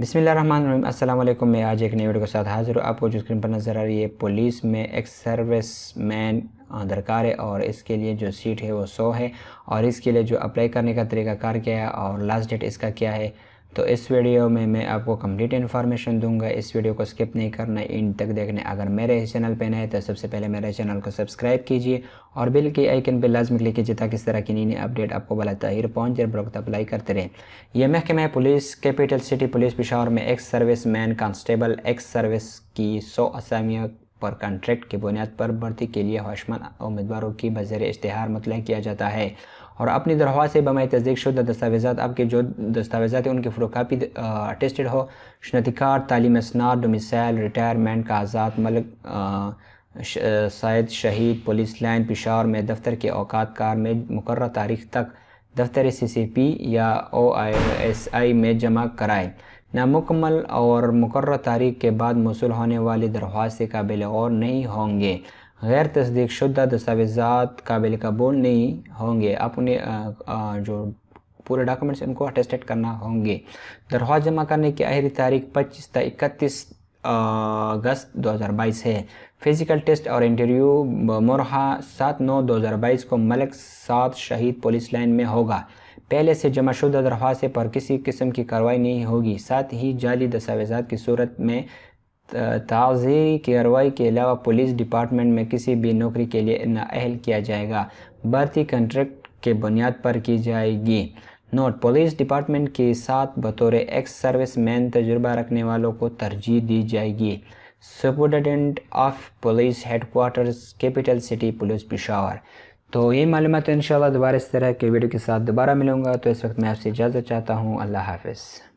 बिसमीम अल्लाम मैं आज एक नई वीडियो के साथ हाजिर हूँ आपको जो स्क्रीन पर नज़र आ रही है पुलिस में एक्स सर्विस मैन दरकार है और इसके लिए जो सीट है वो सौ है और इसके लिए जो अप्लाई करने का तरीका कार क्या है और लास्ट डेट इसका क्या है तो इस वीडियो में मैं आपको कंप्लीट इन्फॉर्मेशन दूंगा इस वीडियो को स्किप नहीं करना इंड तक देखने अगर मेरे इस चैनल पे नए तो सबसे पहले मेरे चैनल को सब्सक्राइब कीजिए और बिल के आइकन पर लाजम क्लिक कीजिए ताकि इस तरह की नई नई अपडेट आपको बला तहिर पहुँच जब वक्त अप्लाई करते रहें यह महकमा police capital city police Peshawar में ex service man constable ex service की सौ असामियों पर कॉन्ट्रैक्ट की बुनियाद पर भर्ती के लिए होशमंद उम्मीदवारों की बजर इश्तहार मतलब किया जाता है और अपनी दरख्वा से बमाय तस्दीक शुदा दस्तावेज़ा आपके जो दस्तावेज़ा हैं उनकी फ़ोटोकापी अटेस्टेड हो शनतिकार तालीम असनार डोमिसल रिटायरमेंट का आज़ाद मलक शायद शहीद पुलिस लाइन पिशावर में दफ्तर के अवकात कार में मुकर तारीख तक दफ्तर सी सी पी या ओ आई एस आई में जमा कराए नामुकमल और मुकर तारीख के बाद मौसू होने वाली दरख्वास्त से काबिल गौर नहीं होंगे गैर तस्दीक शुदा दस्तावेज़ा काबिल कबूल नहीं होंगे अपने जो पूरे डॉक्यूमेंट्स उनको अटेस्टेड करना होंगे दरख्वास्त जमा करने की आखिरी तारीख पच्चीस इकतीस अगस्त 2022 है फिजिकल टेस्ट और इंटरव्यू मोरहा सात नौ 2022 को मलक सात शहीद पुलिस लाइन में होगा पहले से जमाशुदा दरख्वास्त पर किसी किस्म की कार्रवाई नहीं होगी साथ ही जाली दस्तावेजा की सूरत में ताज़ीरी कार्रवाई के अलावा पुलिस डिपार्टमेंट में किसी भी नौकरी के लिए नाअहल किया जाएगा भर्ती कंट्रैक्ट के बुनियाद पर की जाएगी नोट पुलिस डिपार्टमेंट के साथ बतौर एक्स सर्विस मैन तजुर्बा रखने वालों को तरजीह दी जाएगी superintendent of police headquarters capital city police Peshawar तो ये मालूम है तो दोबारा इस तरह के वीडियो के साथ दोबारा मिलूँगा तो इस वक्त मैं आपसे इजाज़त चाहता हूँ अल्लाह हाफिज़